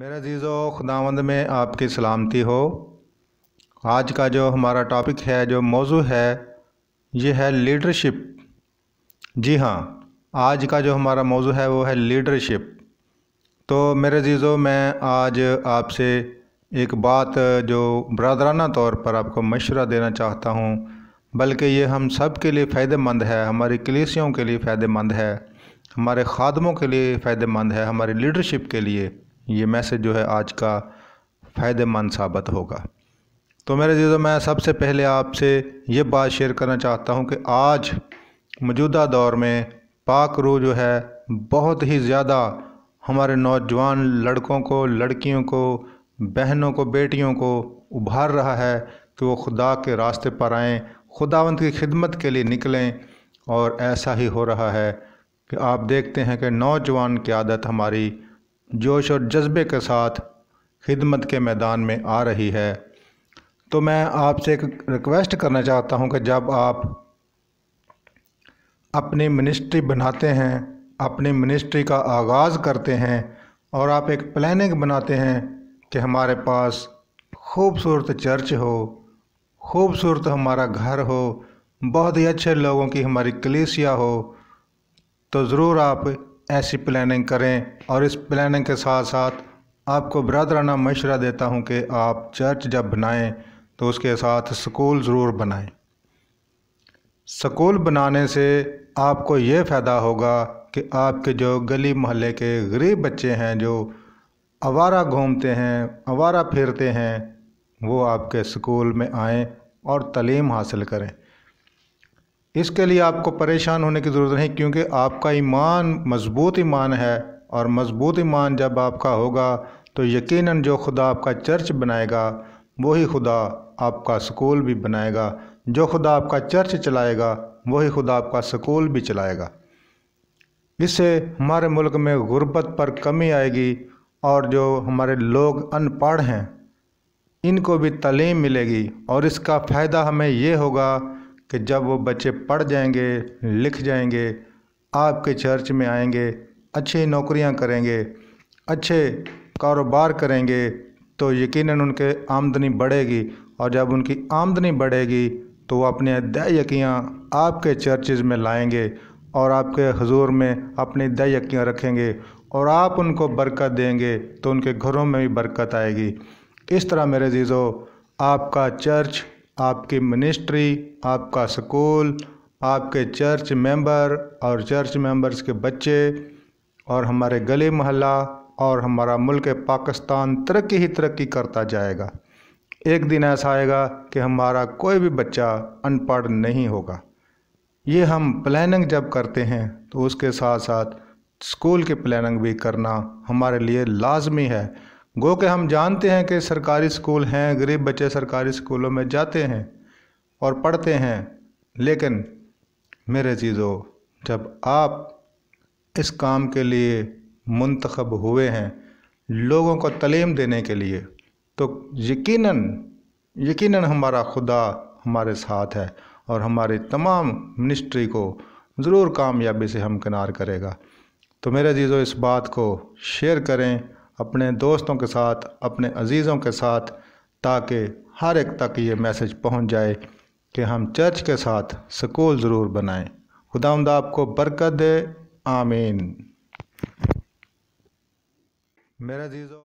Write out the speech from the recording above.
मेरा जीज़ो खुदावंद में आपकी सलामती हो आज का जो हमारा टॉपिक है जो मौजू है ये है लीडरशिप जी हाँ आज का जो हमारा मौजू है वो है लीडरशिप तो मेरे जीज़ो मैं आज आपसे एक बात जो बरदराना तौर पर आपको मशवरा देना चाहता हूँ बल्कि ये हम सब के लिए फ़ायदेमंद है हमारी कलीसियों के लिए फ़ायदेमंद है हमारे खादमों के लिए फ़ायदेमंद है हमारी लीडरशिप के लिए ये मैसेज जो है आज का फ़ायदेमंद साबित होगा तो मेरे जीजो मैं सबसे पहले आपसे ये बात शेयर करना चाहता हूँ कि आज मौजूदा दौर में पाक रू जो है बहुत ही ज़्यादा हमारे नौजवान लड़कों को लड़कियों को बहनों को बेटियों को उभार रहा है कि वो खुदा के रास्ते पर आएँ खुदावंत की खिदमत के लिए निकलें और ऐसा ही हो रहा है कि आप देखते हैं कि नौजवान की आदत हमारी जोश और जज्बे के साथ खिदमत के मैदान में आ रही है तो मैं आपसे एक रिक्वेस्ट करना चाहता हूं कि जब आप अपनी मिनिस्ट्री बनाते हैं अपनी मिनिस्ट्री का आगाज़ करते हैं और आप एक प्लानिंग बनाते हैं कि हमारे पास खूबसूरत चर्च हो खूबसूरत हमारा घर हो बहुत ही अच्छे लोगों की हमारी कलीसिया हो तो ज़रूर आप ऐसी प्लानिंग करें और इस प्लानिंग के साथ साथ आपको बरदराना मशरा देता हूँ कि आप चर्च जब बनाएं तो उसके साथ स्कूल ज़रूर बनाएं स्कूल बनाने से आपको ये फ़ायदा होगा कि आपके जो गली मोहल्ले के गरीब बच्चे हैं जो आवारा घूमते हैं आवारा फिरते हैं वो आपके स्कूल में आएँ और तलीम हासिल करें इसके लिए आपको परेशान होने की ज़रूरत नहीं क्योंकि आपका ईमान मज़बूत ईमान है और मज़बूत ईमान जब आपका होगा तो यकीनन जो खुदा आपका चर्च बनाएगा वही खुदा आपका स्कूल भी बनाएगा जो खुदा आपका चर्च चलाएगा वही खुदा आपका स्कूल भी चलाएगा इससे हमारे मुल्क में गुर्बत पर कमी आएगी और जो हमारे लोग अनपढ़ हैं इनको भी तलीम मिलेगी और इसका फ़ायदा हमें ये होगा कि जब वो बच्चे पढ़ जाएंगे लिख जाएंगे आपके चर्च में आएंगे अच्छी नौकरियां करेंगे अच्छे कारोबार करेंगे तो यकीनन उनके आमदनी बढ़ेगी और जब उनकी आमदनी बढ़ेगी तो वो अपने दयाकियाँ आपके चर्चेज में लाएंगे और आपके हजूर में अपनी दयाकियाँ रखेंगे और आप उनको बरकत देंगे तो उनके घरों में भी बरकत आएगी इस तरह मेरे जीज़ो आपका चर्च आपकी मिनिस्ट्री आपका स्कूल आपके चर्च मेंबर और चर्च मेंबर्स के बच्चे और हमारे गले मोहल्ला और हमारा मुल्क पाकिस्तान तरक्की ही तरक्की करता जाएगा एक दिन ऐसा आएगा कि हमारा कोई भी बच्चा अनपढ़ नहीं होगा ये हम प्लानिंग जब करते हैं तो उसके साथ साथ स्कूल की प्लानिंग भी करना हमारे लिए लाजमी है गो के हम जानते हैं कि सरकारी स्कूल हैं गरीब बच्चे सरकारी स्कूलों में जाते हैं और पढ़ते हैं लेकिन मेरे चीज़ों जब आप इस काम के लिए मंतखब हुए हैं लोगों को तलीम देने के लिए तो यकीनन यकीनन हमारा खुदा हमारे साथ है और हमारी तमाम मिनिस्ट्री को ज़रूर कामयाबी से हमकिनार करेगा तो मेरे चीज़ों इस बात को शेयर करें अपने दोस्तों के साथ अपने अजीज़ों के साथ ताकि हर एक तक ये मैसेज पहुंच जाए कि हम चर्च के साथ स्कूल ज़रूर बनाएं खुदामद आपको बरकत दे आमीन मेरा अजीजों